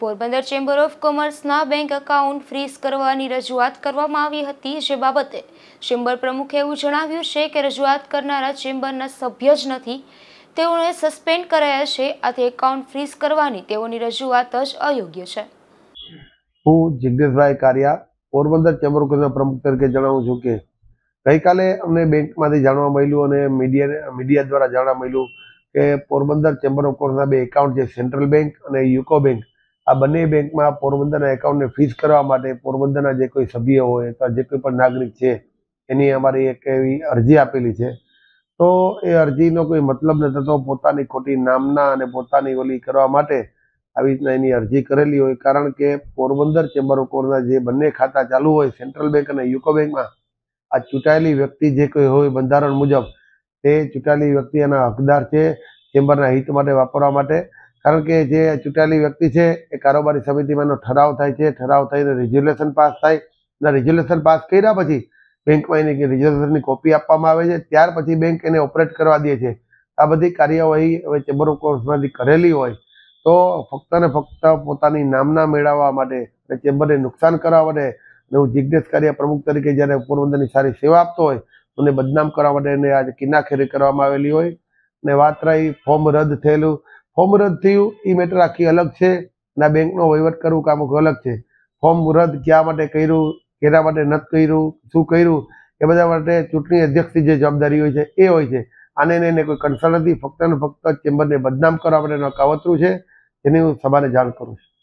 Porbandar chamber of કોમર્સના bank account freeze કરવાની રજૂઆત કરવામાં આવી હતી જે બાબતે ચેમ્બર પ્રમુખે એવું જણાવ્યું છે કે રજૂઆત કરનારા ચેમ્બરના સભ્ય જ નથી તેઓને સસ્પેન્ડ કરાયા છે આથી એકાઉન્ટ ફ્રીઝ કરવાની તેઓની રજૂઆત જ અયોગ્ય છે હું જિગ્નેશભાઈ કારિયા પોરબંદર ચેમ્બર ઓફ પ્રમુખ તરીકે જણાવું છું કે ગઈકાલે અમને બેંકમાંથી જાણવા મળ્યું અને મીડિયા મીડિયા દ્વારા જાણવા મળ્યું કે પોરબંદર ચેમ્બર ઓફ કોમર્સના બે એકાઉન્ટ છે સેન્ટ્રલ બેંક અને યુકો બેંક આ બંને બેંકમાં પોરબંદરના એકાઉન્ટને ફ્રીઝ કરવા માટે પોરબંદરના જે કોઈ સભ્ય હોય અથવા જે કોઈ પણ નાગરિક છે એની અમારી એક એવી અરજી આપેલી છે તો એ અરજીનો કોઈ મતલબ નથી તો પોતાની ખોટી નામના અને પોતાની ઓલી કરવા માટે આવી રીતના એની અરજી કરેલી હોય કારણ કે પોરબંદર ચેમ્બર ઓફ જે બંને ખાતા ચાલુ હોય સેન્ટ્રલ બેંક અને યુકો બેંકમાં આ ચૂંટાયેલી વ્યક્તિ જે કોઈ હોય બંધારણ મુજબ તે ચૂંટાયેલી વ્યક્તિ એના હકદાર છે ચેમ્બરના હિત માટે વાપરવા માટે કારણ કે જે ચૂંટાયેલી વ્યક્તિ છે એ કારોબારી સમિતિમાંનો ઠરાવ થાય છે ઠરાવ થઈને રિઝોલ્યુશન પાસ થાય અને રિઝોલ્યુશન પાસ કર્યા પછી બેંકમાં એની રિઝોલ્યુશનની કોપી આપવામાં આવે છે ત્યાર પછી બેંક એને ઓપરેટ કરવા દે છે આ બધી કાર્યવાહી હવે ચેમ્બર ઓફ કોમર્સમાંથી કરેલી હોય તો ફક્ત ને ફક્ત પોતાની નામના મેળવવા માટે અને ચેમ્બરને નુકસાન કરાવવા માટે અને હું જિજ્ઞેસ કાર્ય પ્રમુખ તરીકે જ્યારે પોરબંદરની સારી સેવા આપતો હોય મને બદનામ કરવા માટે એને આજે કિનાખેરી કરવામાં આવેલી હોય ને વાત રહી ફોર્મ રદ થયેલું ફોર્મ રદ થયું એ મેટર આખી અલગ છે ના બેંકનો વહીવટ કરવું કામ અલગ છે ફોર્મ રદ ક્યાં માટે કર્યું કેના માટે નથી કર્યું શું કર્યું એ બધા માટે ચૂંટણી અધ્યક્ષની જે જવાબદારી હોય છે એ હોય છે આને એને કોઈ કન્સર્ન નથી ફક્ત ને ફક્ત ચેમ્બરને બદનામ કરવા માટેનું કાવતરું છે એની હું સભાને જાણ કરું છું